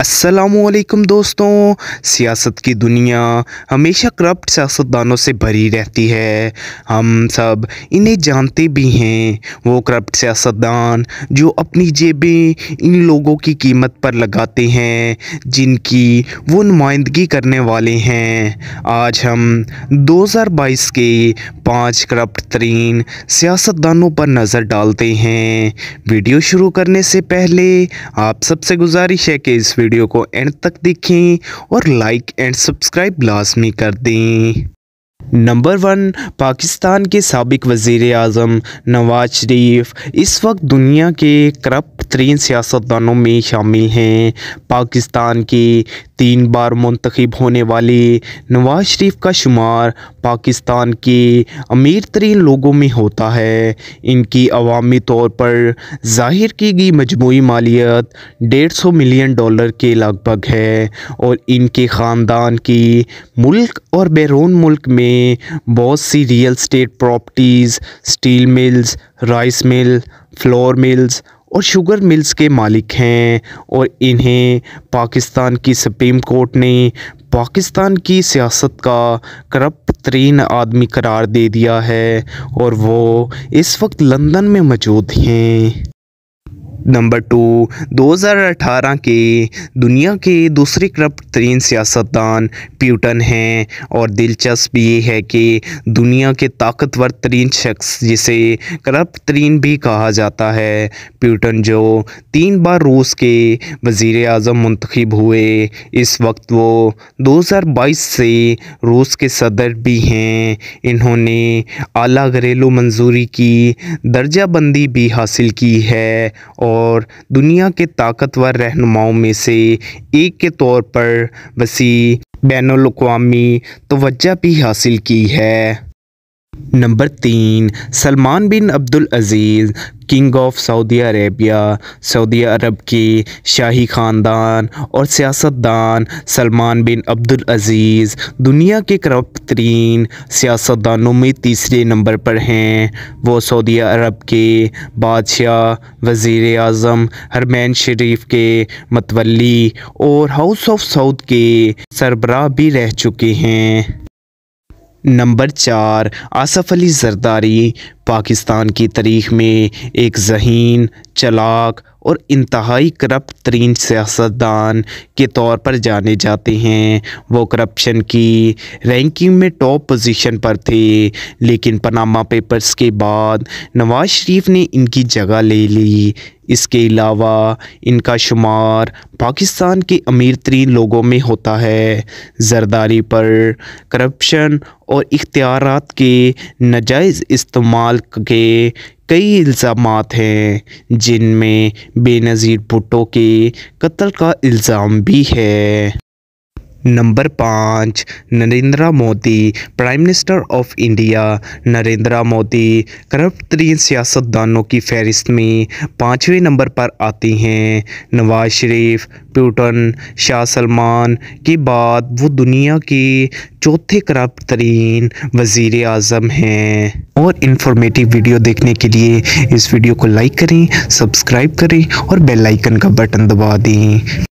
असलकम दोस्तों सियासत की दुनिया हमेशा करप्ट सियासतदानों से भरी रहती है हम सब इन्हें जानते भी हैं वो करप्ट सियासतदान जो अपनी जेबें इन लोगों की कीमत पर लगाते हैं जिनकी वो नुमाइंदगी करने वाले हैं आज हम 2022 के पांच करप्ट तरीन सियासतदानों पर नज़र डालते हैं वीडियो शुरू करने से पहले आप सबसे गुजारिश है कि इस वीडियो वीडियो को एंड तक देखें और लाइक एंड सब्सक्राइब लाजमी कर दें नंबर वन पाकिस्तान के सबक वज़ी अजम नवाज शरीफ इस वक्त दुनिया के करप्ट बेहतरीन सियासतदानों में शामिल हैं पाकिस्तान की तीन बार मंतखब होने वाली नवाज शरीफ का शुमार पाकिस्तान के अमीर तरीन लोगों में होता है इनकी अवामी तौर पर जाहिर की गई मजमू मालियत डेढ़ सौ मिलियन डॉलर के लगभग है और इनके ख़ानदान की मुल्क और बैरून मुल्क में बहुत सी real estate properties steel mills rice mill flour mills और शुगर मिल्स के मालिक हैं और इन्हें पाकिस्तान की सुप्रीम कोर्ट ने पाकिस्तान की सियासत का करप्ट तरीन आदमी करार दे दिया है और वो इस वक्त लंदन में मौजूद हैं नंबर टू 2018 के दुनिया के दूसरे करप्ट तरीन सियासतदान प्यूटन हैं और दिलचस्प ये है कि दुनिया के ताकतवर तरीन शख्स जिसे करप्ट तरीन भी कहा जाता है प्यूटन जो तीन बार रूस के वज़ी अजम मंतखब हुए इस वक्त वो 2022 से रूस के सदर भी हैं इन्होंने आला घरेलू मंजूरी की दर्जाबंदी भी हासिल की है और और दुनिया के ताकतवर रहनुमाओं में से एक के तौर पर वसी बैन अवी तोज्जा भी हासिल की है नंबर तीन Salman bin Abdul Aziz king of Saudi Arabia सऊदी अरब के शाही ख़ानदान और सियासतदान सलमान बिन अब्दुल अज़ीज़ दुनिया के करप्ट तरीन सियासतदानों में तीसरे नंबर पर हैं वो सऊदी अरब के बादशाह वज़ीर अजम हरमैन शरीफ के मतवली और हाउस ऑफ सऊद के सरबराह भी रह चुके हैं नंबर चार आसफ़ अली जरदारी पाकिस्तान की तारीख में एक जहीन चलाक और इंतहाई करप्ट तरीन सियासतदान के तौर पर जाने जाते हैं वो करप्शन की रैंकिंग में टॉप पोजीशन पर थे लेकिन पनामा पेपर्स के बाद नवाज शरीफ ने इनकी जगह ले ली इसके अलावा इनका शुमार पाकिस्तान के अमीर तरीन लोगों में होता है जरदारी पर करप्शन और इख्तियार के नजायज़ इस्तेमाल के कई इल्ज़ाम हैं जिनमें बेनज़ीर भुट्टो के कत्ल का इल्ज़ाम भी है नंबर पाँच Narendra Modi prime minister of India Narendra Modi corrupt तरीन सियासतदानों की फहरिस्त में पाँचवें नंबर पर आती हैं नवाज शरीफ प्यूटन शाह सलमान के बाद वो दुनिया के चौथे करप्ट तरीन वज़ी अजम हैं और इन्फॉर्मेटिव वीडियो देखने के लिए इस वीडियो को लाइक करें सब्सक्राइब करें और बेल आइकन का बटन दबा दें